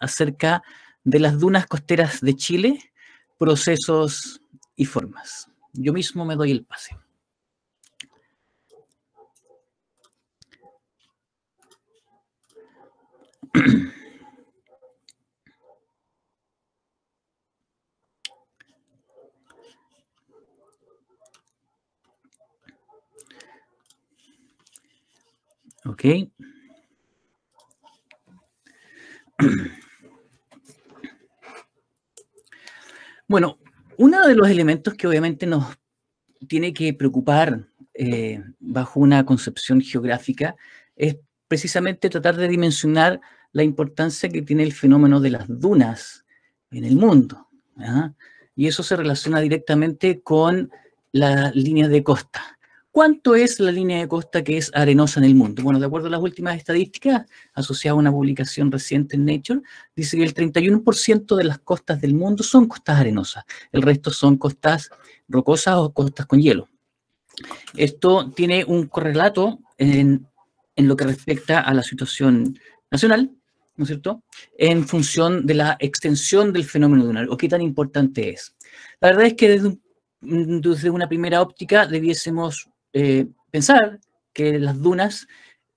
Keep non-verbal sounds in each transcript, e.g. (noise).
acerca de las dunas costeras de Chile, procesos y formas. Yo mismo me doy el pase. Okay. (clears throat) Bueno, uno de los elementos que obviamente nos tiene que preocupar eh, bajo una concepción geográfica es precisamente tratar de dimensionar la importancia que tiene el fenómeno de las dunas en el mundo. Y eso se relaciona directamente con las líneas de costa. ¿Cuánto es la línea de costa que es arenosa en el mundo? Bueno, de acuerdo a las últimas estadísticas, asociadas a una publicación reciente en Nature, dice que el 31% de las costas del mundo son costas arenosas. El resto son costas rocosas o costas con hielo. Esto tiene un correlato en, lo que respecta a la situación nacional, ¿no es cierto?, en función de la extensión del fenómeno lunar o qué tan importante es. La verdad es que desde, desde una primera óptica debiésemos eh, pensar que las dunas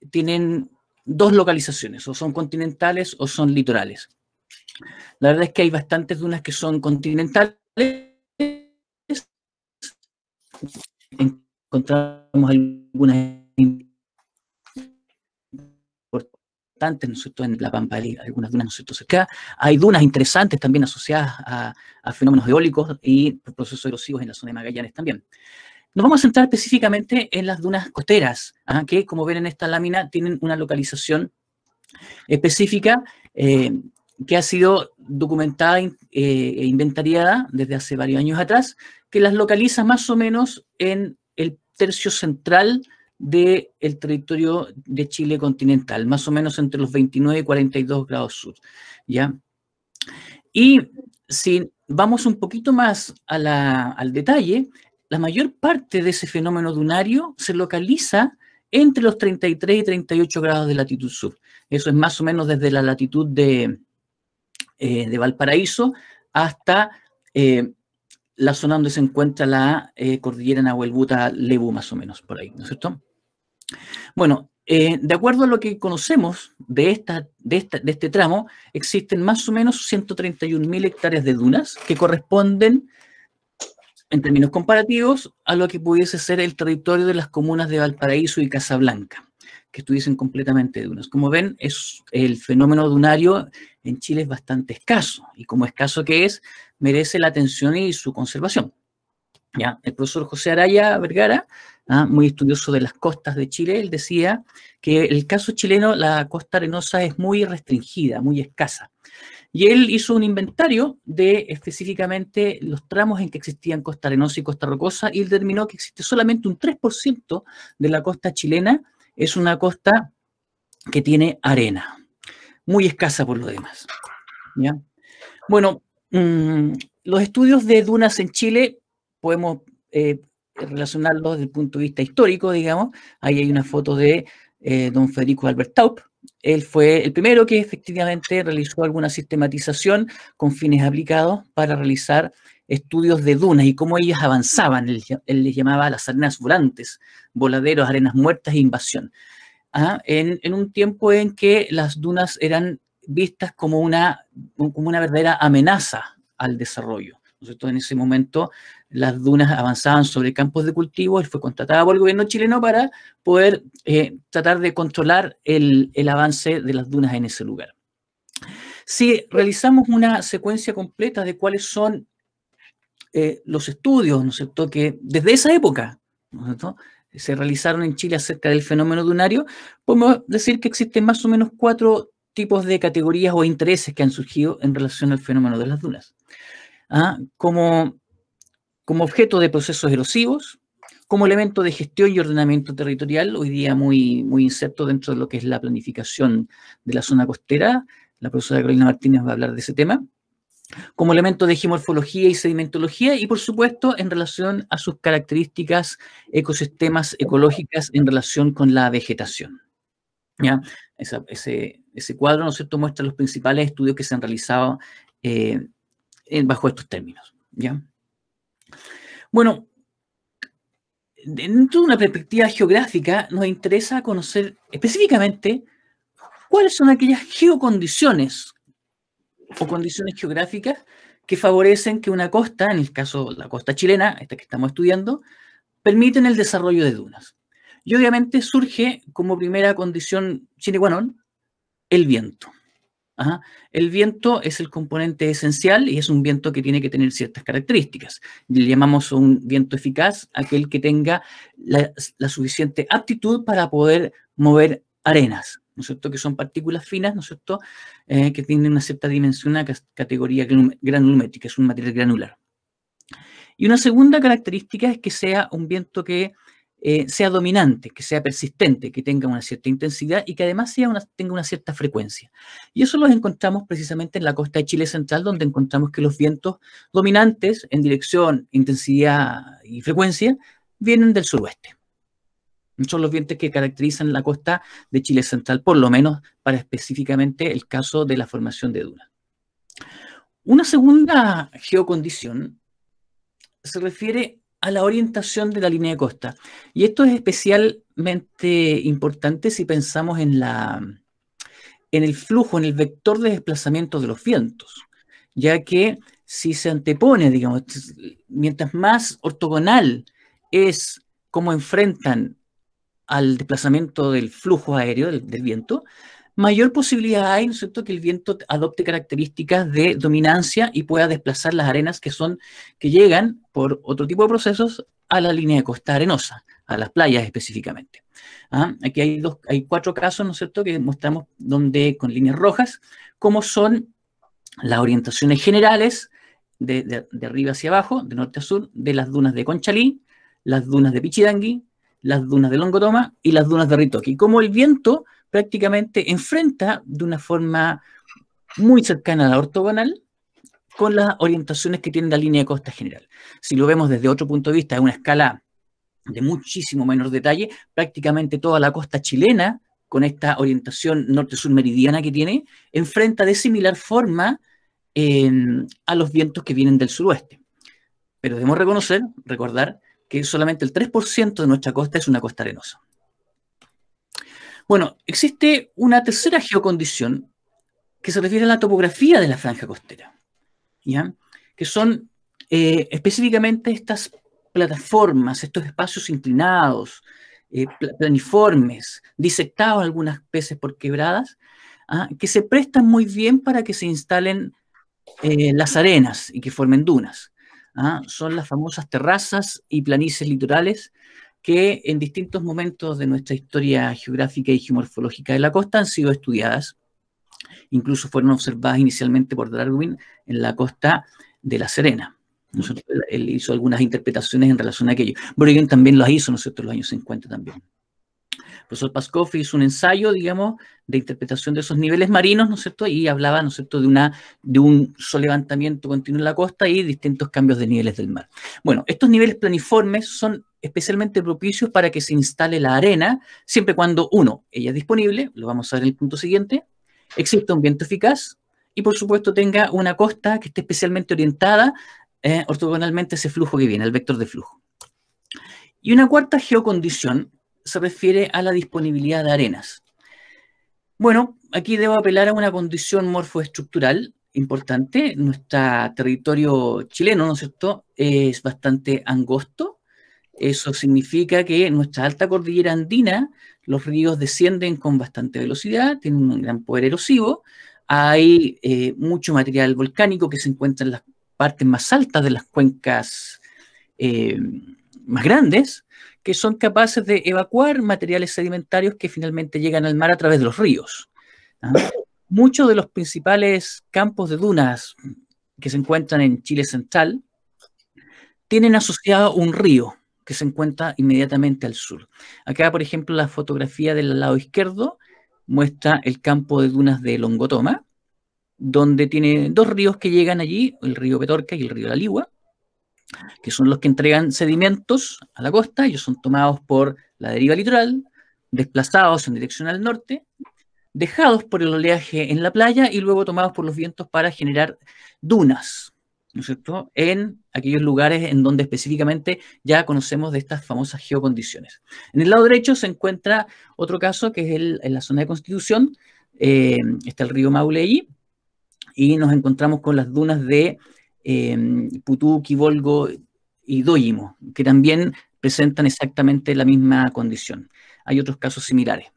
tienen dos localizaciones, o son continentales o son litorales. La verdad es que hay bastantes dunas que son continentales. Encontramos algunas importantes, ¿no en la Pampa hay algunas dunas, ¿no es Hay dunas interesantes también asociadas a, a fenómenos eólicos y procesos erosivos en la zona de Magallanes también. Nos vamos a centrar específicamente en las dunas costeras, ¿ah? que como ven en esta lámina tienen una localización específica eh, que ha sido documentada eh, e inventariada desde hace varios años atrás, que las localiza más o menos en el tercio central del territorio de Chile continental, más o menos entre los 29 y 42 grados sur. ¿ya? Y si vamos un poquito más al detalle, la mayor parte de ese fenómeno dunario se localiza entre los 33 y 38 grados de latitud sur. Eso es más o menos desde la latitud de, eh, de Valparaíso hasta eh, la zona donde se encuentra la eh, cordillera Nahuelbuta-Lebu, más o menos, por ahí, ¿no es cierto? Bueno, de acuerdo a lo que conocemos de, esta, de, de este tramo, existen más o menos 131.000 hectáreas de dunas que corresponden en términos comparativos a lo que pudiese ser el territorio de las comunas de Valparaíso y Casablanca, que estuviesen completamente dunas. Como ven, es el fenómeno dunario en Chile es bastante escaso, y como escaso que es, merece la atención y su conservación. ¿Ya? El profesor José Araya Vergara, ¿ah? muy estudioso de las costas de Chile, él decía que el caso chileno, la costa arenosa es muy restringida, muy escasa. Y él hizo un inventario de específicamente los tramos en que existían costa arenosa y costa rocosa y él determinó que existe solamente un 3% de la costa chilena, es una costa que tiene arena, muy escasa por lo demás. Bueno, mm, los estudios de dunas en Chile podemos eh, relacionarlos desde el punto de vista histórico, digamos. Ahí hay una foto de eh, don Federico Albert Taup, él fue el primero que efectivamente realizó alguna sistematización con fines aplicados para realizar estudios de dunas y cómo ellas avanzaban. Él, les llamaba las arenas volantes, voladeros, arenas muertas e invasión. ¿Ah? en, en, un tiempo en que las dunas eran vistas como una, como una verdadera amenaza al desarrollo. En ese momento las dunas avanzaban sobre campos de cultivo, y fue contratado por el gobierno chileno para poder eh, tratar de controlar el, avance de las dunas en ese lugar. Si realizamos una secuencia completa de cuáles son eh, los estudios, ¿no que desde esa época, se realizaron en Chile acerca del fenómeno dunario, podemos decir que existen más o menos cuatro tipos de categorías o intereses que han surgido en relación al fenómeno de las dunas. ¿ah? como, como objeto de procesos erosivos, como elemento de gestión y ordenamiento territorial, hoy día muy, muy inserto dentro de lo que es la planificación de la zona costera. La profesora Carolina Martínez va a hablar de ese tema como elemento de geomorfología y sedimentología y por supuesto en relación a sus características ecosistemas ecológicas en relación con la vegetación. ¿Ya? ese, ese, cuadro ¿no cierto? muestra los principales estudios que se han realizado eh, eh, bajo estos términos. ¿ya? Bueno, dentro de una perspectiva geográfica, nos interesa conocer específicamente cuáles son aquellas geocondiciones o condiciones geográficas que favorecen que una costa, en el caso la costa chilena, esta que estamos estudiando, permiten el desarrollo de dunas. Y obviamente surge como primera condición sine qua non el viento. El viento es el componente esencial y es un viento que tiene que tener ciertas características. Le llamamos un viento eficaz aquel que tenga la, suficiente aptitud para poder mover arenas, ¿no es cierto? Que son partículas finas, ¿no es cierto? Eh, que tienen una cierta dimensión, una categoría granulométrica, es un material granular. Y una segunda característica es que sea un viento que eh, sea dominante, que sea persistente, que tenga una cierta intensidad y que además tenga una cierta frecuencia. Y eso lo encontramos precisamente en la costa de Chile central, donde encontramos que los vientos dominantes en dirección, intensidad y frecuencia vienen del suroeste. Son los vientos que caracterizan la costa de Chile central, por lo menos para específicamente el caso de la formación de dunas. Una segunda geocondición se refiere a la orientación de la línea de costa. Y esto es especialmente importante si pensamos en, la, en el flujo, en el vector de desplazamiento de los vientos, ya que si se antepone, digamos, mientras más ortogonal es cómo enfrentan al desplazamiento del flujo aéreo, del viento, mayor posibilidad hay, ¿no es cierto?, que el viento adopte características de dominancia y pueda desplazar las arenas que son, que llegan por otro tipo de procesos a la línea de costa arenosa, a las playas específicamente. ¿Ah? Aquí hay, dos, hay cuatro casos, ¿no es cierto?, que mostramos donde, con líneas rojas, como son las orientaciones generales de, arriba hacia abajo, de norte a sur, de las dunas de Conchalí, las dunas de Pichidangui, las dunas de Longotoma y las dunas de Ritoqui. Como el viento prácticamente enfrenta de una forma muy cercana a la ortogonal con las orientaciones que tiene la línea de costa general. Si lo vemos desde otro punto de vista, en una escala de muchísimo menor detalle, prácticamente toda la costa chilena, con esta orientación norte-sur meridiana que tiene, enfrenta de similar forma a los vientos que vienen del suroeste. Pero debemos reconocer, recordar, que solamente el 3% de nuestra costa es una costa arenosa. Bueno, existe una tercera geocondición que se refiere a la topografía de la franja costera, ¿ya? que son eh, específicamente estas plataformas, estos espacios inclinados, eh, planiformes, disectados algunas veces por quebradas, ¿ah? que se prestan muy bien para que se instalen eh, las arenas y que formen dunas. ¿ah? Son las famosas terrazas y planicies litorales que en distintos momentos de nuestra historia geográfica y geomorfológica de la costa han sido estudiadas, incluso fueron observadas inicialmente por Darwin en la costa de La Serena. él hizo algunas interpretaciones en relación a aquello. Bruegel también las hizo, ¿no en los años 50 también. El profesor Pascoff hizo un ensayo, digamos, de interpretación de esos niveles marinos, ¿no es cierto?, y hablaba, ¿no es cierto?, de, una, de un solevantamiento continuo en la costa y distintos cambios de niveles del mar. Bueno, estos niveles planiformes son especialmente propicios para que se instale la arena, siempre cuando, uno, ella es disponible, lo vamos a ver en el punto siguiente, exista un viento eficaz y, por supuesto, tenga una costa que esté especialmente orientada eh, ortogonalmente a ese flujo que viene, al vector de flujo. Y una cuarta geocondición se refiere a la disponibilidad de arenas. Bueno, aquí debo apelar a una condición morfoestructural importante. Nuestro territorio chileno, ¿no es cierto?, es bastante angosto, eso significa que en nuestra alta cordillera andina, los ríos descienden con bastante velocidad, tienen un gran poder erosivo, hay eh, mucho material volcánico que se encuentra en las partes más altas de las cuencas eh, más grandes, que son capaces de evacuar materiales sedimentarios que finalmente llegan al mar a través de los ríos. ¿ah? Muchos de los principales campos de dunas que se encuentran en Chile Central tienen asociado un río, que se encuentra inmediatamente al sur. Acá, por ejemplo, la fotografía del lado izquierdo muestra el campo de dunas de Longotoma, donde tiene dos ríos que llegan allí, el río Petorca y el río La Ligua, que son los que entregan sedimentos a la costa, ellos son tomados por la deriva litoral, desplazados en dirección al norte, dejados por el oleaje en la playa y luego tomados por los vientos para generar dunas, en aquellos lugares en donde específicamente ya conocemos de estas famosas geocondiciones. En el lado derecho se encuentra otro caso que es en la zona de Constitución, eh, está el río Maule y nos encontramos con las dunas de eh, Putú, Quivolgo y Dóyimo, que también presentan exactamente la misma condición. Hay otros casos similares.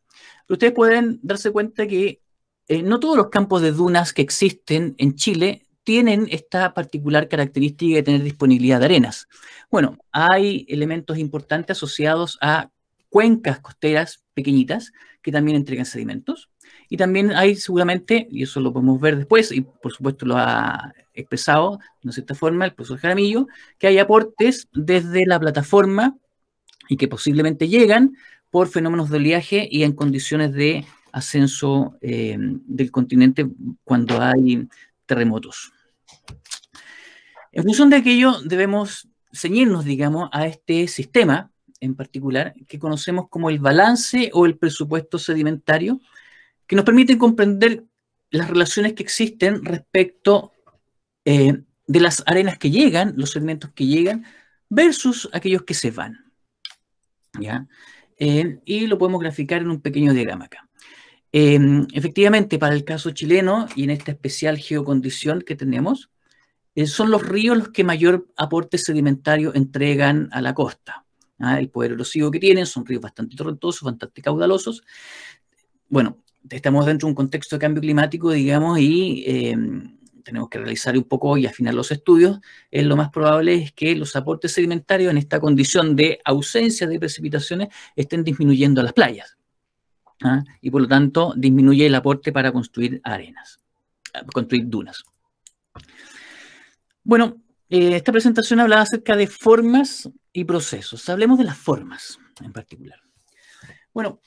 ustedes pueden darse cuenta que eh, no todos los campos de dunas que existen en Chile tienen esta particular característica de tener disponibilidad de arenas. Bueno, hay elementos importantes asociados a cuencas costeras pequeñitas que también entregan sedimentos. Y también hay seguramente, y eso lo podemos ver después, y por supuesto lo ha expresado de cierta forma el profesor Jaramillo, que hay aportes desde la plataforma y que posiblemente llegan por fenómenos de oleaje y en condiciones de ascenso eh, del continente cuando hay terremotos. En función de aquello, debemos ceñirnos, digamos, a este sistema en particular que conocemos como el balance o el presupuesto sedimentario, que nos permite comprender las relaciones que existen respecto eh, de las arenas que llegan, los sedimentos que llegan, versus aquellos que se van. Eh, y lo podemos graficar en un pequeño diagrama acá. Em, efectivamente, para el caso chileno y en esta especial geocondición que tenemos, eh, son los ríos los que mayor aporte sedimentario entregan a la costa. ¿ah? El poder erosivo que tienen son ríos bastante torrentosos, bastante caudalosos. Bueno, estamos dentro de un contexto de cambio climático, digamos, y em, tenemos que realizar un poco y afinar los estudios. Eh, lo más probable es que los aportes sedimentarios en esta condición de ausencia de precipitaciones estén disminuyendo a las playas. ¿ah? y por lo tanto disminuye el aporte para construir arenas, construir dunas. Bueno, eh, esta presentación hablaba acerca de formas y procesos. Hablemos de las formas en particular. Bueno,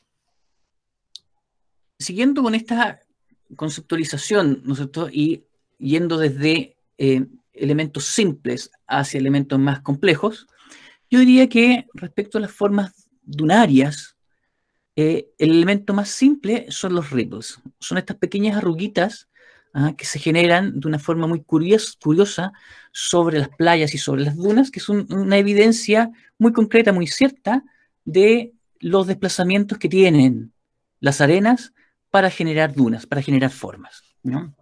siguiendo con esta conceptualización, ¿no es cierto? Y yendo desde eh, elementos simples hacia elementos más complejos, yo diría que respecto a las formas dunarias, eh, el elemento más simple son los ripples. Son estas pequeñas arruguitas ah, que se generan de una forma muy curiosa sobre las playas y sobre las dunas, que es una evidencia muy concreta, muy cierta, de los desplazamientos que tienen las arenas para generar dunas, para generar formas. Un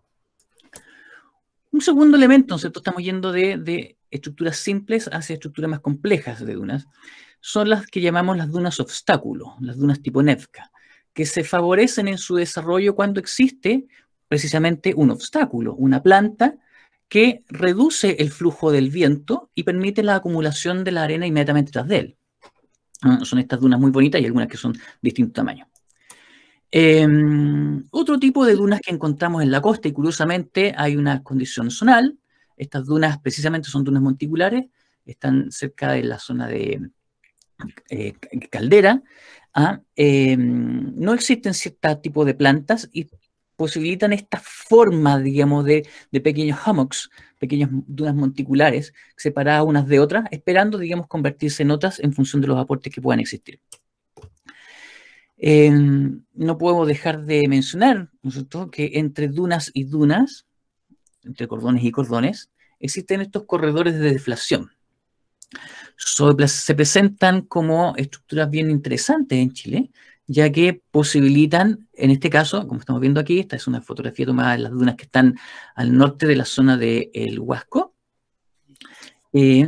segundo elemento, Estamos yendo de, de estructuras simples hacia estructuras más complejas de dunas son las que llamamos las dunas obstáculo, las dunas tipo nevca, que se favorecen en su desarrollo cuando existe precisamente un obstáculo, una planta que reduce el flujo del viento y permite la acumulación de la arena inmediatamente tras de él. Ah, son estas dunas muy bonitas y algunas que son de distinto tamaño. Em, otro tipo de dunas que encontramos en la costa, y curiosamente hay una condición zonal, estas dunas precisamente son dunas monticulares, están cerca de la zona de eh, caldera, ¿ah? em, no existen ciertos tipos de plantas y posibilitan esta forma, digamos, de, pequeños hummocks, pequeñas dunas monticulares, separadas unas de otras, esperando, digamos, convertirse en otras en función de los aportes que puedan existir. Em, no podemos dejar de mencionar, nosotros, que entre dunas y dunas, entre cordones y cordones, existen estos corredores de deflación se presentan como estructuras bien interesantes en Chile, ya que posibilitan, en este caso, como estamos viendo aquí, esta es una fotografía tomada de las dunas que están al norte de la zona del Huasco, eh,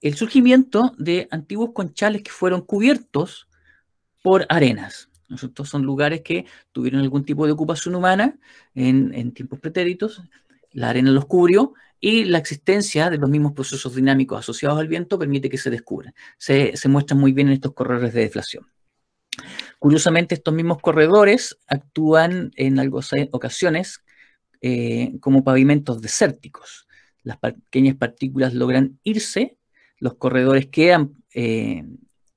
el surgimiento de antiguos conchales que fueron cubiertos por arenas. Estos son lugares que tuvieron algún tipo de ocupación humana en, en tiempos pretéritos, la arena los cubrió y la existencia de los mismos procesos dinámicos asociados al viento permite que se descubran. Se, se muestran muy bien en estos corredores de deflación. Curiosamente, estos mismos corredores actúan en algunas ocasiones eh, como pavimentos desérticos. Las pequeñas partículas logran irse, los corredores quedan eh,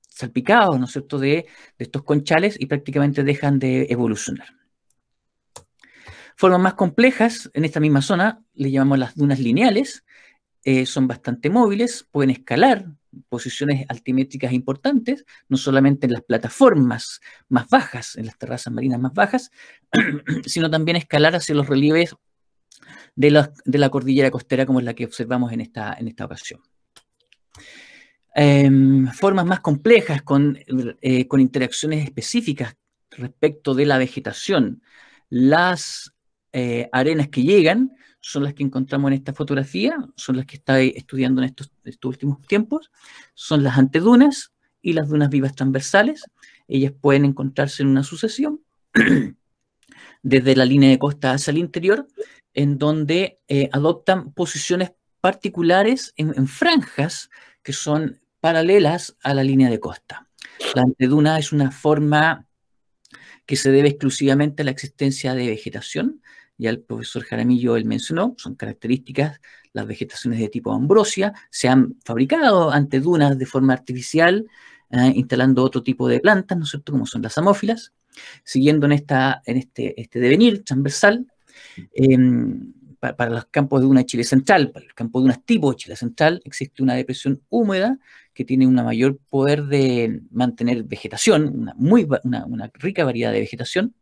salpicados, ¿no de, de estos conchales y prácticamente dejan de evolucionar. Formas más complejas en esta misma zona le llamamos las dunas lineales, eh, son bastante móviles, pueden escalar posiciones altimétricas importantes, no solamente en las plataformas más bajas, en las terrazas marinas más bajas, (clears throat) sino también escalar hacia los relieves de la, de la cordillera costera como es la que observamos en esta, en esta ocasión. Em, formas más complejas con, eh, con interacciones específicas respecto de la vegetación, las eh, arenas que llegan son las que encontramos en esta fotografía, son las que está estudiando en estos, últimos tiempos, son las antedunas y las dunas vivas transversales. Ellas pueden encontrarse en una sucesión (clears throat) desde la línea de costa hacia el interior, en donde eh, adoptan posiciones particulares en, franjas que son paralelas a la línea de costa. La anteduna es una forma que se debe exclusivamente a la existencia de vegetación. Ya el profesor Jaramillo él mencionó, son características las vegetaciones de tipo ambrosia, se han fabricado ante dunas de forma artificial, ah, instalando otro tipo de plantas, ¿no es cierto?, como son las amófilas, siguiendo en, esta, en este, este devenir transversal. Em, para, los campos de una Chile central, para los campos de unas tipo de Chile central, existe una depresión húmeda que tiene un mayor poder de mantener vegetación, una, muy, una, rica variedad de vegetación.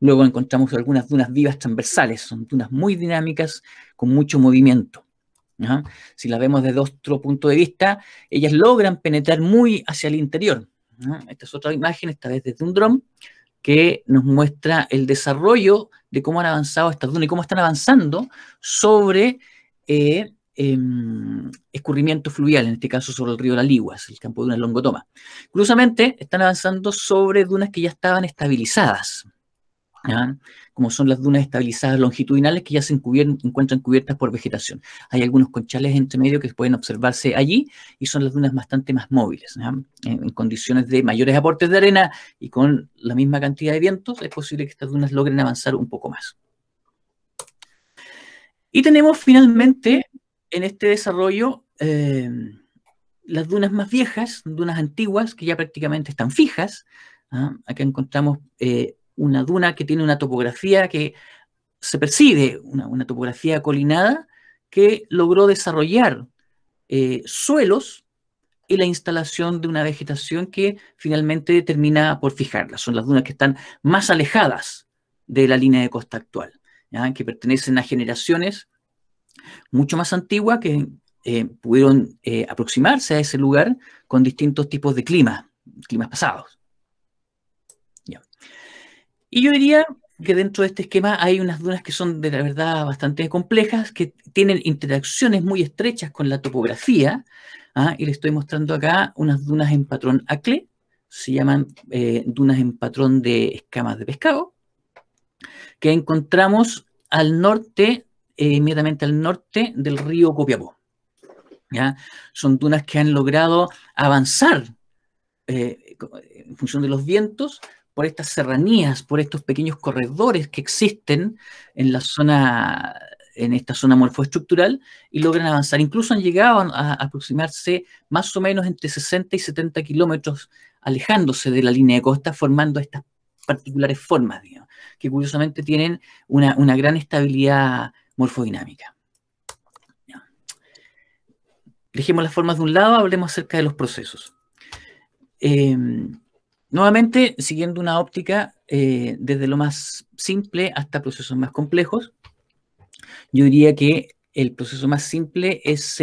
Luego encontramos algunas dunas vivas transversales, son dunas muy dinámicas con mucho movimiento. Si las vemos desde otro punto de vista, ellas logran penetrar muy hacia el interior. Esta es otra imagen, esta vez desde un dron, que nos muestra el desarrollo de cómo han avanzado estas dunas y cómo están avanzando sobre eh, em, escurrimiento fluvial, en este caso sobre el río La Liguas, el campo de dunas Longotoma. Curiosamente, están avanzando sobre dunas que ya estaban estabilizadas como son las dunas estabilizadas longitudinales que ya se encuentran cubiertas por vegetación. Hay algunos conchales entre medio que pueden observarse allí y son las dunas bastante más móviles. En, condiciones de mayores aportes de arena y con la misma cantidad de vientos, es posible que estas dunas logren avanzar un poco más. Y tenemos finalmente en este desarrollo eh, las dunas más viejas, dunas antiguas que ya prácticamente están fijas. Acá encontramos eh, una duna que tiene una topografía que se percibe, una, topografía colinada que logró desarrollar eh, suelos y la instalación de una vegetación que finalmente termina por fijarla. Son las dunas que están más alejadas de la línea de costa actual, que pertenecen a generaciones mucho más antiguas que eh, pudieron eh, aproximarse a ese lugar con distintos tipos de clima, climas pasados. Y yo diría que dentro de este esquema hay unas dunas que son de la verdad bastante complejas, que tienen interacciones muy estrechas con la topografía. ¿ah? Y le estoy mostrando acá unas dunas en patrón ACLE, se llaman eh, dunas en patrón de escamas de pescado, que encontramos al norte, eh, inmediatamente al norte del río Copiapó. ¿ya? Son dunas que han logrado avanzar eh, en función de los vientos por estas serranías, por estos pequeños corredores que existen en la zona, en esta zona morfoestructural, y logran avanzar. Incluso han llegado a, aproximarse más o menos entre 60 y 70 kilómetros, alejándose de la línea de costa, formando estas particulares formas, que curiosamente tienen una, gran estabilidad morfodinámica. Dejemos las formas de un lado, hablemos acerca de los procesos. Em, Nuevamente, siguiendo una óptica eh, desde lo más simple hasta procesos más complejos, yo diría que el proceso más simple es,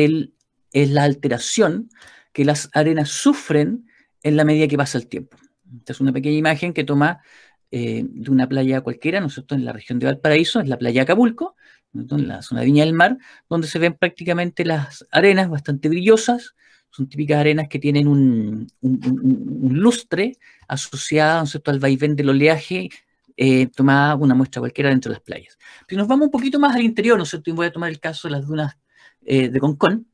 la alteración que las arenas sufren en la medida que pasa el tiempo. Esta es una pequeña imagen que toma eh, de una playa cualquiera, nosotros en la región de Valparaíso, es la playa Acapulco, en la zona de Viña del Mar, donde se ven prácticamente las arenas bastante brillosas, son típicas arenas que tienen un, lustre asociado ¿no al vaivén del oleaje, eh, tomada una muestra cualquiera dentro de las playas. Si nos vamos un poquito más al interior, ¿no es cierto? voy a tomar el caso de las dunas eh, de Concón.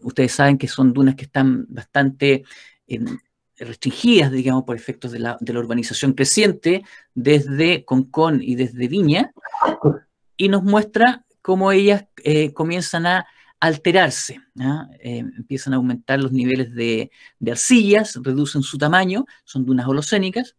Ustedes saben que son dunas que están bastante em, restringidas, digamos, por efectos de la, de la urbanización creciente desde Concón y desde Viña, y nos muestra cómo ellas eh, comienzan a alterarse. Eh, empiezan a aumentar los niveles de, arcillas, reducen su tamaño, son dunas holocénicas.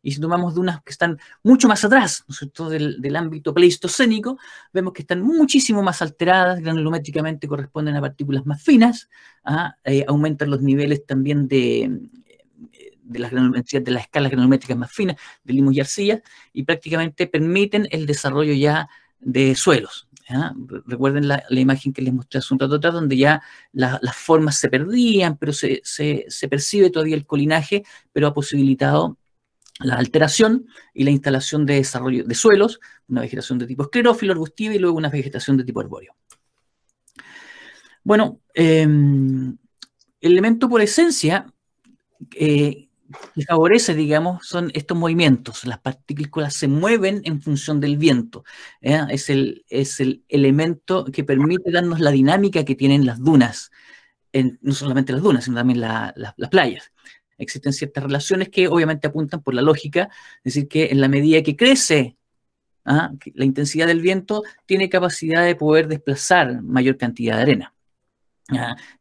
Y si tomamos dunas que están mucho más atrás, del, ámbito pleistocénico, vemos que están muchísimo más alteradas, granulométricamente corresponden a partículas más finas, ¿ah? eh, aumentan los niveles también de, eh, de las, de las escalas granulométricas más finas, de limos y arcillas, y prácticamente permiten el desarrollo ya de suelos. ¿ah? Recuerden la, imagen que les mostré hace un rato atrás, donde ya las formas se perdían, pero se, percibe todavía el colinaje, pero ha posibilitado la alteración y la instalación de desarrollo de suelos, una vegetación de tipo esclerófilo, arbustiva y luego una vegetación de tipo arbóreo. Bueno, el em, elemento por esencia eh, favorece, digamos, son estos movimientos. Las partículas se mueven en función del viento. Es, el, es el elemento que permite darnos la dinámica que tienen las dunas, no solamente las dunas, sino también las playas. Existen ciertas relaciones que obviamente apuntan por la lógica, es decir, que en la medida que crece ¿ah? la intensidad del viento, tiene capacidad de poder desplazar mayor cantidad de arena.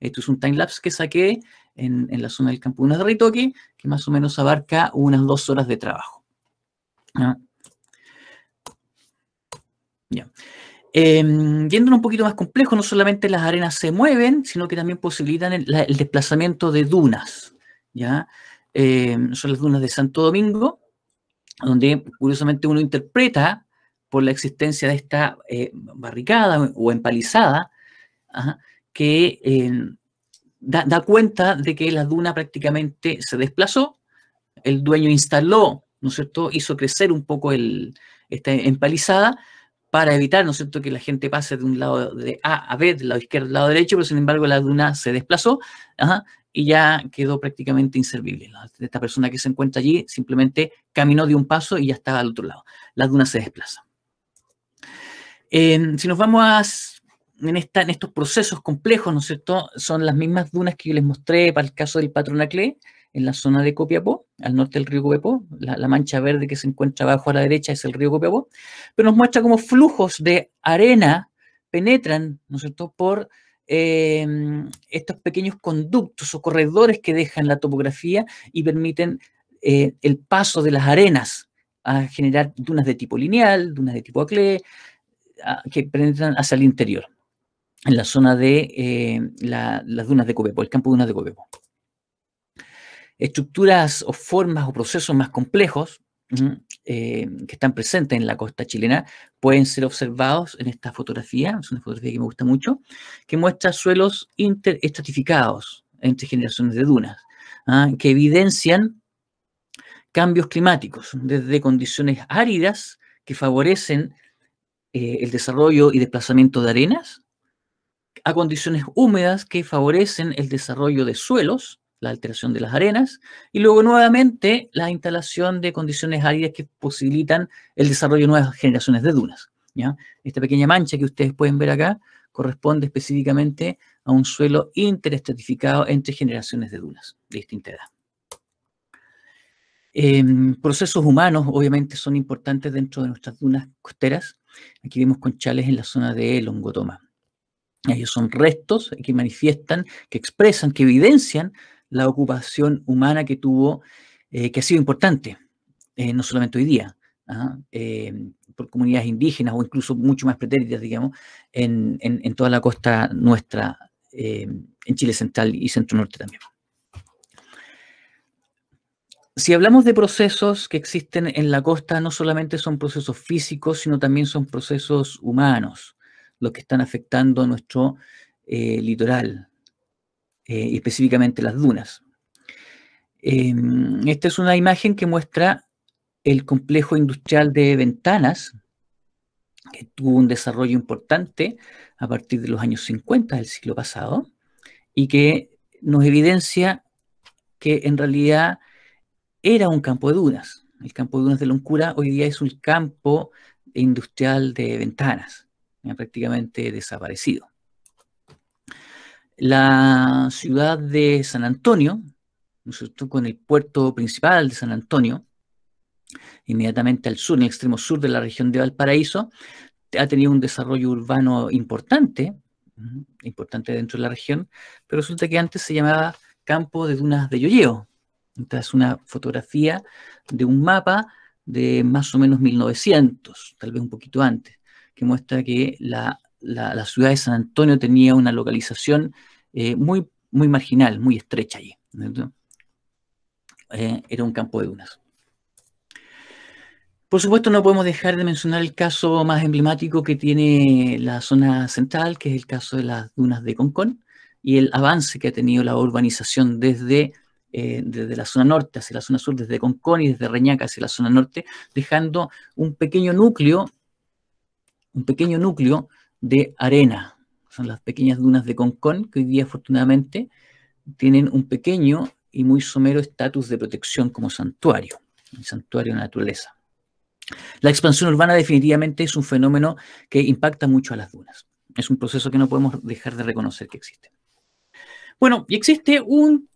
Esto es un time lapse que saqué en, la zona del Campo de Ritoque, que más o menos abarca unas dos horas de trabajo. Ya. yendo em, un poquito más complejo, no solamente las arenas se mueven, sino que también posibilitan el, desplazamiento de dunas. ¿ya? Em, son las dunas de Santo Domingo, donde curiosamente uno interpreta por la existencia de esta eh, barricada o empalizada, que em, da, cuenta de que la duna prácticamente se desplazó, el dueño instaló, ¿no es cierto?, hizo crecer un poco el, esta empalizada para evitar, ¿no es cierto?, que la gente pase de un lado de A a B, del lado izquierdo al lado derecho, pero sin embargo la duna se desplazó y ya quedó prácticamente inservible. Esta persona que se encuentra allí simplemente caminó de un paso y ya estaba al otro lado. La duna se desplaza. Eh, si nos vamos a en, estos procesos complejos, ¿no es cierto? Son las mismas dunas que yo les mostré para el caso del Patronaclé, en la zona de Copiapó, al norte del río Copiapó, la, mancha verde que se encuentra abajo a la derecha es el río Copiapó, pero nos muestra cómo flujos de arena penetran, ¿no es cierto?, por em, estos pequeños conductos o corredores que dejan la topografía y permiten eh, el paso de las arenas a generar dunas de tipo lineal, dunas de tipo aclé, que penetran hacia el interior en la zona de eh, las dunas de Copepo, el campo de dunas de Copepo. Estructuras o formas o procesos más complejos eh, que están presentes en la costa chilena pueden ser observados en esta fotografía, es una fotografía que me gusta mucho, que muestra suelos interestratificados entre generaciones de dunas, ¿ah? que evidencian cambios climáticos, desde condiciones áridas que favorecen eh, el desarrollo y desplazamiento de arenas, a condiciones húmedas que favorecen el desarrollo de suelos, la alteración de las arenas, y luego nuevamente la instalación de condiciones áridas que posibilitan el desarrollo de nuevas generaciones de dunas. ¿ya? Esta pequeña mancha que ustedes pueden ver acá corresponde específicamente a un suelo interestratificado entre generaciones de dunas de distinta edad. Em, procesos humanos obviamente son importantes dentro de nuestras dunas costeras. Aquí vemos conchales en la zona de Longotoma. Ellos son restos que manifiestan, que expresan, que evidencian la ocupación humana que tuvo, eh, que ha sido importante, eh, no solamente hoy día, ¿ah? eh, por comunidades indígenas o incluso mucho más pretéritas, digamos, en toda la costa nuestra, en Chile central y centro norte también. Si hablamos de procesos que existen en la costa, no solamente son procesos físicos, sino también son procesos humanos los que están afectando a nuestro eh, litoral, eh, específicamente las dunas. Em, esta es una imagen que muestra el complejo industrial de Ventanas, que tuvo un desarrollo importante a partir de los años 50 del siglo pasado, y que nos evidencia que en realidad era un campo de dunas. El campo de dunas de Loncura hoy día es un campo industrial de ventanas. Ha eh, prácticamente desaparecido. La ciudad de San Antonio, con el puerto principal de San Antonio, inmediatamente al sur, en el extremo sur de la región de Valparaíso, ha tenido un desarrollo urbano importante, importante dentro de la región, pero resulta que antes se llamaba Campo de Dunas de Llolleo. Esta es una fotografía de un mapa de más o menos 1900, tal vez un poquito antes que muestra que la, ciudad de San Antonio tenía una localización eh, muy, muy marginal, muy estrecha allí. Eh, era un campo de dunas. Por supuesto, no podemos dejar de mencionar el caso más emblemático que tiene la zona central, que es el caso de las dunas de Concón, y el avance que ha tenido la urbanización desde, eh, desde la zona norte hacia la zona sur, desde Concón y desde Reñaca hacia la zona norte, dejando un pequeño núcleo un pequeño núcleo de arena. Son las pequeñas dunas de Concón, que hoy día afortunadamente tienen un pequeño y muy somero estatus de protección como santuario, santuario de naturaleza. La expansión urbana definitivamente es un fenómeno que impacta mucho a las dunas. Es un proceso que no podemos dejar de reconocer que existe. Bueno, y existe un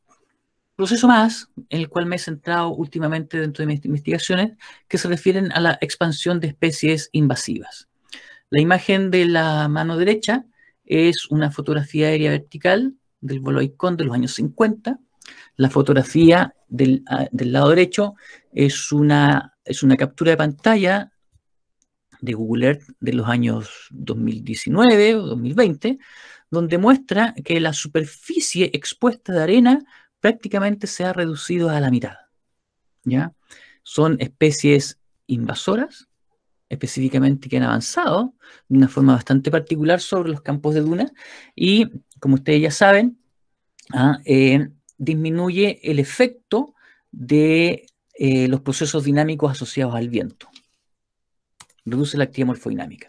proceso más en el cual me he centrado últimamente dentro de mis investigaciones que se refieren a la expansión de especies invasivas. La imagen de la mano derecha es una fotografía aérea vertical del vuelo de los años 50. La fotografía ah, del, lado derecho es una, es una captura de pantalla de Google Earth de los años 2019 o 2020, donde muestra que la superficie expuesta de arena prácticamente se ha reducido a la mitad. ¿ya? Son especies invasoras específicamente que han avanzado de una forma bastante particular sobre los campos de dunas y, como ustedes ya saben, ¿ah? eh, disminuye el efecto de eh, los procesos dinámicos asociados al viento. Reduce la actividad morfodinámica.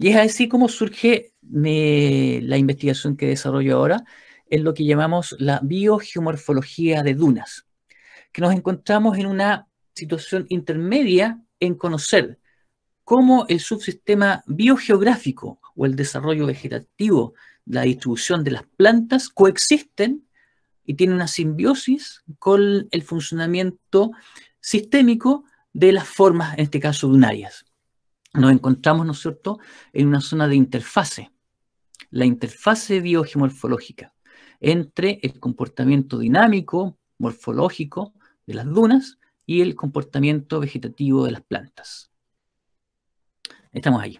Y es así como surge eh, la investigación que desarrollo ahora en lo que llamamos la biogeomorfología de dunas, que nos encontramos en una situación intermedia en conocer cómo el subsistema biogeográfico o el desarrollo vegetativo, la distribución de las plantas coexisten y tienen una simbiosis con el funcionamiento sistémico de las formas, en este caso dunarias. Nos encontramos, ¿no es cierto?, en una zona de interfase, la interfase biogeomorfológica entre el comportamiento dinámico, morfológico de las dunas y el comportamiento vegetativo de las plantas. Estamos ahí.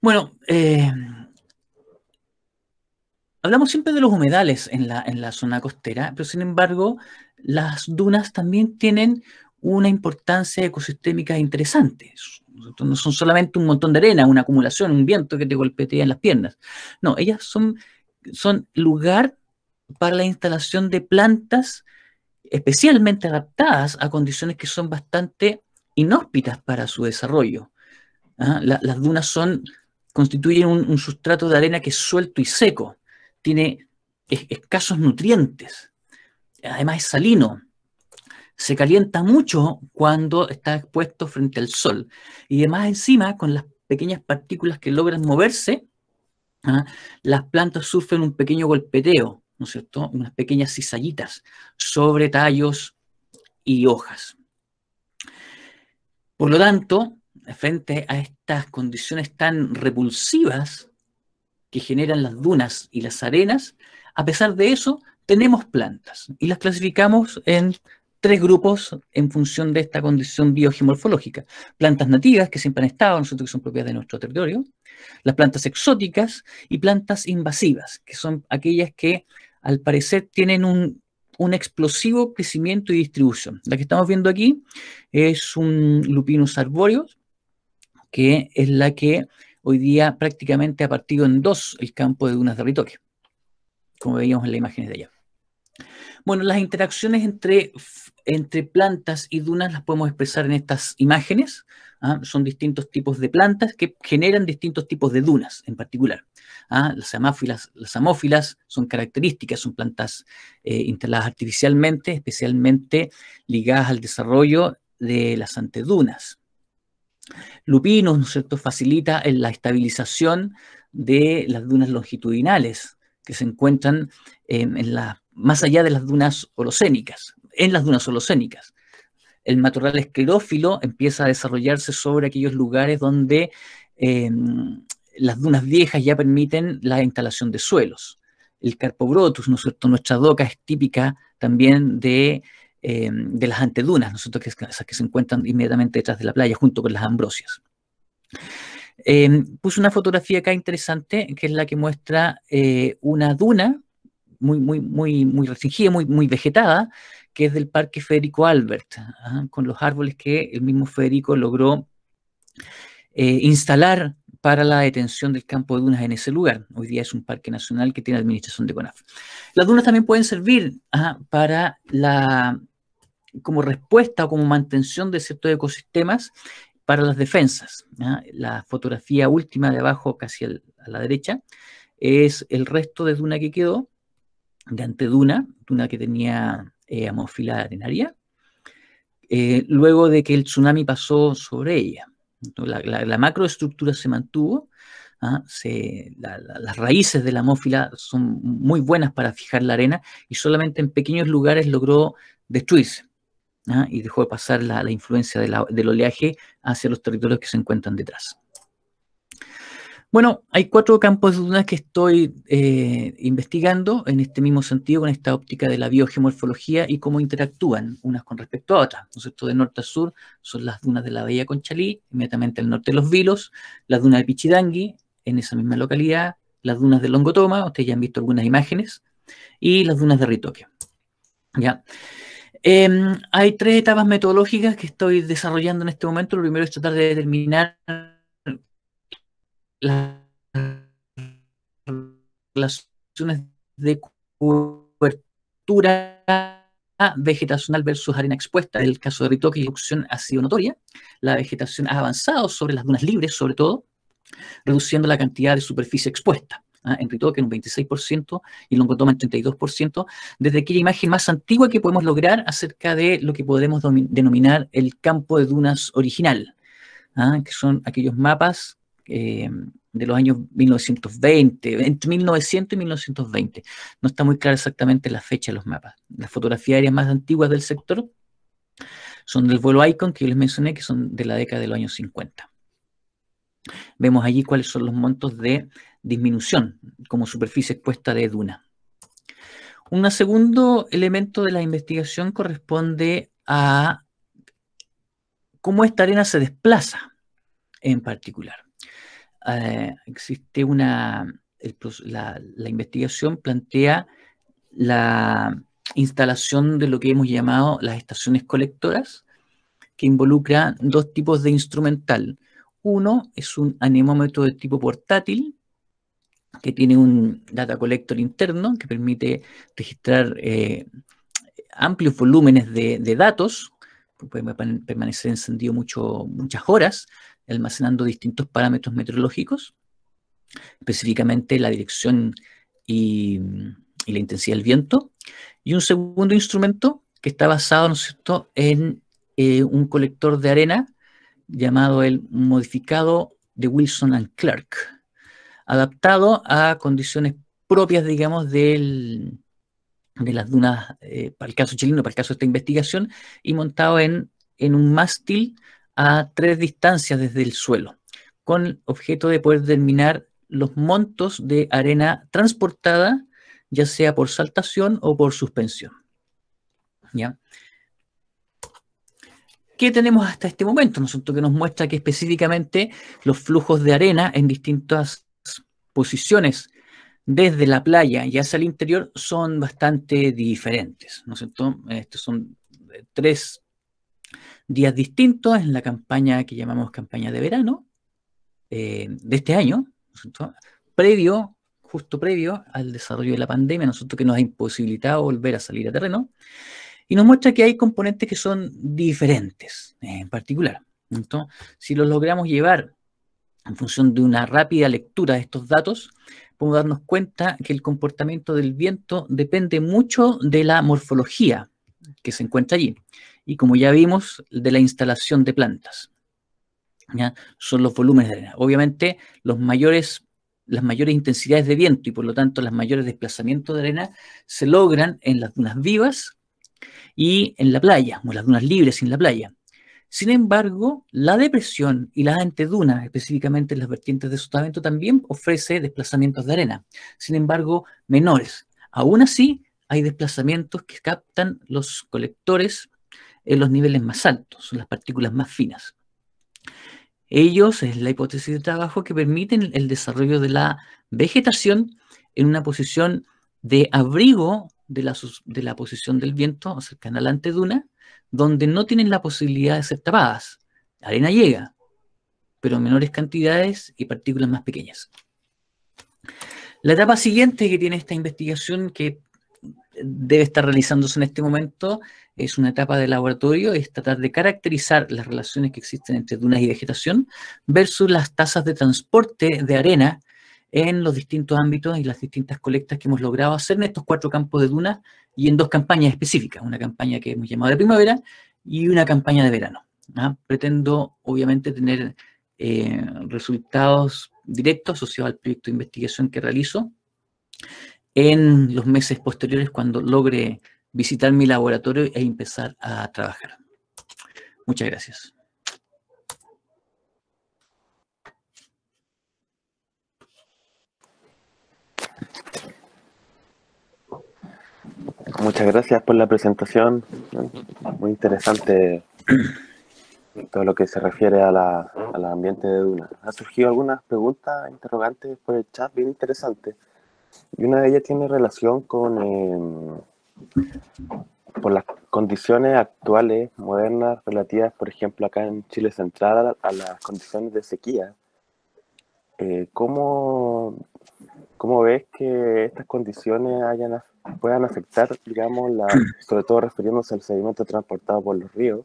Bueno, eh, hablamos siempre de los humedales en la, en la zona costera, pero sin embargo, las dunas también tienen una importancia ecosistémica interesante. No son solamente un montón de arena, una acumulación, un viento que te golpetea en las piernas. No, ellas son, son lugar para la instalación de plantas especialmente adaptadas a condiciones que son bastante inhóspitas para su desarrollo las dunas son, constituyen un, sustrato de arena que es suelto y seco, tiene escasos nutrientes, además es salino, se calienta mucho cuando está expuesto frente al sol y además encima con las pequeñas partículas que logran moverse, ¿ah? las plantas sufren un pequeño golpeteo, ¿no es cierto? Unas pequeñas cizallitas sobre tallos y hojas. Por lo tanto, frente a estas condiciones tan repulsivas que generan las dunas y las arenas, a pesar de eso, tenemos plantas y las clasificamos en tres grupos en función de esta condición biogeomorfológica. Plantas nativas, que siempre han estado, nosotros que son propias de nuestro territorio, las plantas exóticas y plantas invasivas, que son aquellas que al parecer tienen un, explosivo crecimiento y distribución. La que estamos viendo aquí es un lupinus arbóreo que es la que hoy día prácticamente ha partido en dos el campo de dunas de Ritoque, como veíamos en las imágenes de allá. Bueno, las interacciones entre, entre plantas y dunas las podemos expresar en estas imágenes. ¿ah? Son distintos tipos de plantas que generan distintos tipos de dunas en particular. ¿ah? Las, amófilas, son características, son plantas eh, instaladas artificialmente, especialmente ligadas al desarrollo de las antedunas. Lupinos, ¿no cierto?, facilita eh, la estabilización de las dunas longitudinales que se encuentran em, en la, más allá de las dunas holocénicas, en las dunas holocénicas. El matorral esclerófilo empieza a desarrollarse sobre aquellos lugares donde em, las dunas viejas ya permiten la instalación de suelos. El carpobrotus, ¿no cierto? Nuestra doca es típica también de eh, de las antedunas, nosotros que, esas que se encuentran inmediatamente detrás de la playa, junto con las ambrosias. Eh, puse una fotografía acá interesante, que es la que muestra eh, una duna muy, muy, muy, muy restringida, muy, muy vegetada, que es del Parque Federico Albert, ¿ah? con los árboles que el mismo Federico logró instalar para la detención del campo de dunas en ese lugar. Hoy día es un parque nacional que tiene administración de CONAF. Las dunas también pueden servir para la como respuesta o como mantención de ciertos ecosistemas para las defensas. La fotografía última de abajo, casi a la derecha, es el resto de duna que quedó, de anteduna, duna que tenía eh, amofila arenaria, eh, luego de que el tsunami pasó sobre ella. La, macroestructura se mantuvo, ¿ah? las raíces de la mófila son muy buenas para fijar la arena y solamente en pequeños lugares logró destruirse ¿ah? y dejó de pasar la, influencia del oleaje hacia los territorios que se encuentran detrás. Bueno, hay cuatro campos de dunas que estoy eh, investigando en este mismo sentido, con esta óptica de la biogeomorfología y cómo interactúan unas con respecto a otras. Entonces, de norte a sur son las dunas de la Bahía Conchalí, inmediatamente al norte de Los Vilos, las dunas de Pichidangui, en esa misma localidad, las dunas de Longotoma, ustedes ya han visto algunas imágenes, y las dunas de Ritoque. ¿Ya? Em, hay tres etapas metodológicas que estoy desarrollando en este momento. Lo primero es tratar de determinar las relaciones de cobertura vegetacional versus arena expuesta. En el caso de Ritoque, la ha sido notoria. La vegetación ha avanzado sobre las dunas libres, sobre todo, reduciendo la cantidad de superficie expuesta. ¿ah? En Ritoque en un 26% y Longotoma en 32%, desde aquella imagen más antigua que podemos lograr acerca de lo que podemos denominar el campo de dunas original, ¿ah? que son aquellos mapas eh, de los años 1920, entre 1900 y 1920. No está muy clara exactamente la fecha de los mapas. Las fotografías aéreas más antiguas del sector son del vuelo Icon que yo les mencioné, que son de la década de los años 50. Vemos allí cuáles son los montos de disminución como superficie expuesta de duna. Un segundo elemento de la investigación corresponde a cómo esta arena se desplaza en particular. Eh, existe una, la, investigación plantea la instalación de lo que hemos llamado las estaciones colectoras, que involucra dos tipos de instrumental. Uno es un anemómetro de tipo portátil, que tiene un data collector interno que permite registrar eh, amplios volúmenes de, de datos, puede permanecer encendido mucho, muchas horas, almacenando distintos parámetros meteorológicos, específicamente la dirección y, la intensidad del viento. Y un segundo instrumento que está basado en eh, un colector de arena llamado el modificado de Wilson and Clark, adaptado a condiciones propias, digamos, de las dunas eh, para el caso chileno, para el caso de esta investigación, y montado en, en un mástil a tres distancias desde el suelo, con objeto de poder determinar los montos de arena transportada, ya sea por saltación o por suspensión. ¿Ya? ¿Qué tenemos hasta este momento? Nosotros que nos muestra que específicamente los flujos de arena en distintas posiciones desde la playa y hacia el interior son bastante diferentes. Estos son eh, tres días distintos en la campaña que llamamos campaña de verano eh, de este año, previo, justo previo al desarrollo de la pandemia, nosotros que nos ha imposibilitado volver a salir a terreno, y nos muestra que hay componentes que son diferentes eh, en particular. si los logramos llevar en función de una rápida lectura de estos datos, podemos darnos cuenta que el comportamiento del viento depende mucho de la morfología que se encuentra allí y como ya vimos, de la instalación de plantas. Son los volúmenes de arena. Obviamente, las mayores intensidades de viento y por lo tanto los mayores desplazamientos de arena se logran en las dunas vivas y en la playa, o las dunas libres en la playa. Sin embargo, la depresión y las antedunas, específicamente en las vertientes de sotavento, también ofrece desplazamientos de arena, sin embargo, menores. Aún así, hay desplazamientos que captan los colectores en los niveles más altos, las partículas más finas. Ellos, es la hipótesis de trabajo, que permiten el desarrollo de la vegetación en una posición de abrigo de la, de la posición del viento, cercana a la anteduna, donde no tienen la posibilidad de ser tapadas. La arena llega, pero en menores cantidades y partículas más pequeñas. La etapa siguiente que tiene esta investigación, que debe estar realizándose en este momento es una etapa de laboratorio, es tratar de caracterizar las relaciones que existen entre dunas y vegetación versus las tasas de transporte de arena en los distintos ámbitos y las distintas colectas que hemos logrado hacer en estos cuatro campos de dunas y en dos campañas específicas, una campaña que hemos llamado de primavera y una campaña de verano. ¿ah? Pretendo, obviamente, tener eh, resultados directos asociados al proyecto de investigación que realizo en los meses posteriores cuando logre visitar mi laboratorio e empezar a trabajar. Muchas gracias. Muchas gracias por la presentación. Muy interesante todo lo que se refiere a la, al ambiente de Duna. Ha surgido algunas preguntas, interrogantes por el chat, bien interesante y una de ellas tiene relación em, con las condiciones actuales, modernas, relativas, por ejemplo, acá en Chile central, a las condiciones de sequía. Eh, ¿cómo, ¿cómo, ves que estas condiciones hayan, puedan afectar, digamos, la, sobre todo refiriéndose al sedimento transportado por los ríos,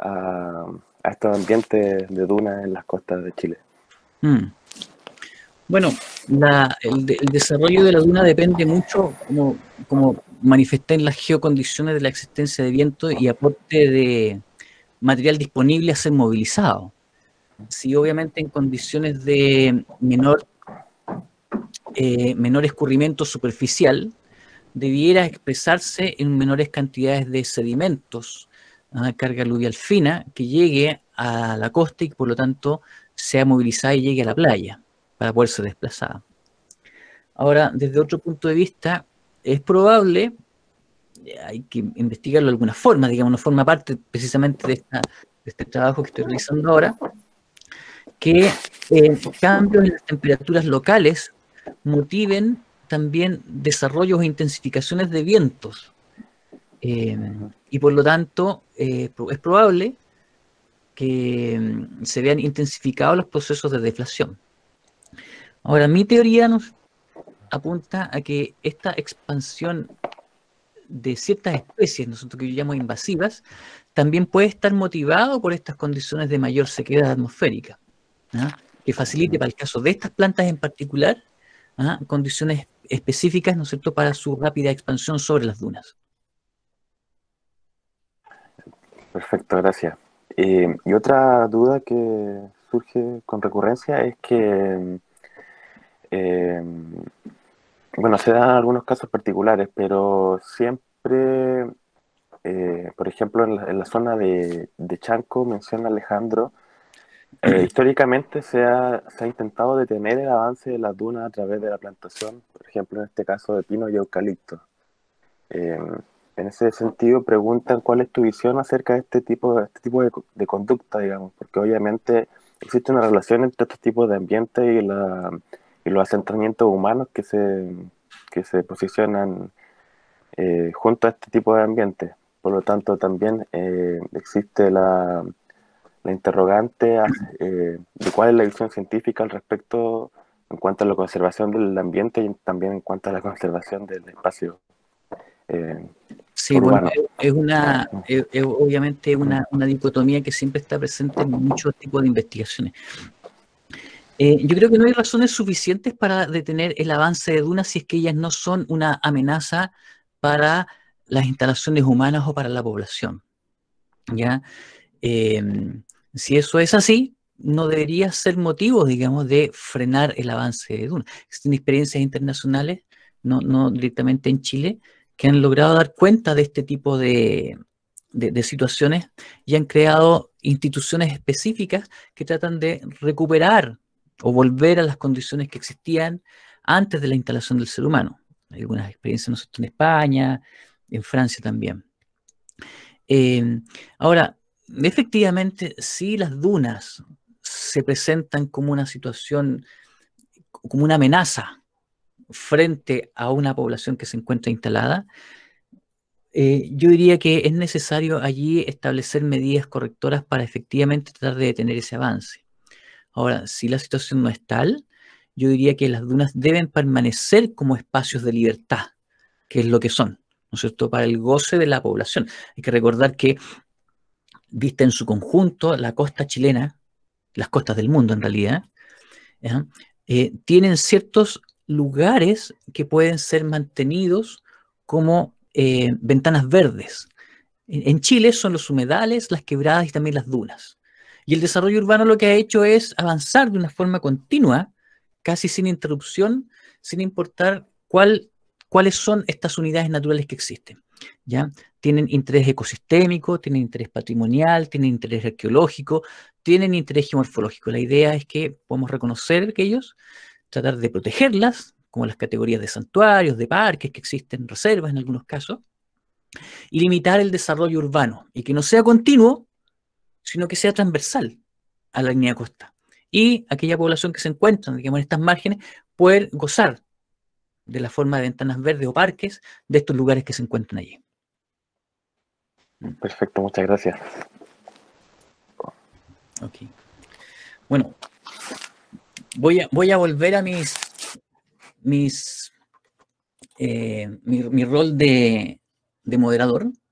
a, estos ambientes de dunas en las costas de Chile? Mm. Bueno, el, desarrollo de la duna depende mucho, como, como manifesté en las geocondiciones de la existencia de viento y aporte de material disponible a ser movilizado. Si obviamente en condiciones de menor, eh, menor escurrimiento superficial, debiera expresarse en menores cantidades de sedimentos, a ¿ah? carga aluvial fina, que llegue a la costa y por lo tanto sea movilizada y llegue a la playa para ser desplazada. Ahora, desde otro punto de vista, es probable, eh, hay que investigarlo de alguna forma, digamos, una forma parte precisamente de, este trabajo que estoy realizando ahora, que eh, cambios en las temperaturas locales motiven también desarrollos e intensificaciones de vientos. Eh, y por lo tanto, es probable que mm, se vean intensificados los procesos de deflación. Ahora, mi teoría nos apunta a que esta expansión de ciertas especies, nosotros que yo llamo invasivas, también puede estar motivado por estas condiciones de mayor sequedad atmosférica, ¿ah? que facilite para el caso de estas plantas en particular, ¿ah? condiciones específicas, ¿no es cierto?, para su rápida expansión sobre las dunas. Perfecto, gracias. Eh, y otra duda que surge con recurrencia es que eh, bueno, se dan algunos casos particulares, pero siempre, eh, por ejemplo, en la, zona de, Chanco, menciona Alejandro, eh, (clears throat) históricamente se ha, intentado detener el avance de las dunas a través de la plantación, por ejemplo, en este caso de pino y eucalipto. en ese sentido, preguntan cuál es tu visión acerca de este tipo, de, este tipo conducta, digamos, porque obviamente existe una relación entre estos tipos de ambiente y la y los asentamientos humanos que se, que se posicionan eh, junto a este tipo de ambiente. Por lo tanto, también eh, existe la, interrogante eh, de cuál es la visión científica al respecto en cuanto a la conservación del ambiente y también en cuanto a la conservación del espacio. sí, bueno, es una, obviamente una, una dicotomía que siempre está presente en muchos tipos de investigaciones. Eh, yo creo que no hay razones suficientes para detener el avance de dunas si es que ellas no son una amenaza para las instalaciones humanas o para la población. ¿ya? Em, si eso es así, no debería ser motivo, digamos, de frenar el avance de dunas. Existen experiencias internacionales, no, directamente en Chile, que han logrado dar cuenta de este tipo de, situaciones y han creado instituciones específicas que tratan de recuperar o volver a las condiciones que existían antes de la instalación del ser humano. Hay algunas experiencias en España, en Francia también. Em, ahora, efectivamente, si las dunas se presentan como una situación, como una amenaza frente a una población que se encuentra instalada, eh, yo diría que es necesario allí establecer medidas correctoras para efectivamente tratar de detener ese avance. Ahora, si la situación no es tal, yo diría que las dunas deben permanecer como espacios de libertad, que es lo que son, ¿no es cierto?, para el goce de la población. Hay que recordar que, vista en su conjunto, la costa chilena, las costas del mundo en realidad, eh, tienen ciertos lugares que pueden ser mantenidos como eh, ventanas verdes. en Chile son los humedales, las quebradas y también las dunas. Y el desarrollo urbano lo que ha hecho es avanzar de una forma continua, casi sin interrupción, sin importar cuáles son estas unidades naturales que existen. ¿ya? Tienen interés ecosistémico, tienen interés patrimonial, tienen interés arqueológico, tienen interés geomorfológico. La idea es que podemos reconocer ellos, tratar de protegerlas, como las categorías de santuarios, de parques que existen, reservas en algunos casos, y limitar el desarrollo urbano y que no sea continuo, sino que sea transversal a la línea de costa. Y aquella población que se encuentra digamos, en estas márgenes poder gozar de la forma de ventanas verdes o parques de estos lugares que se encuentran allí. Perfecto, muchas gracias. Bueno, voy a, voy a volver a mis, mis, eh, mi, rol de, de moderador.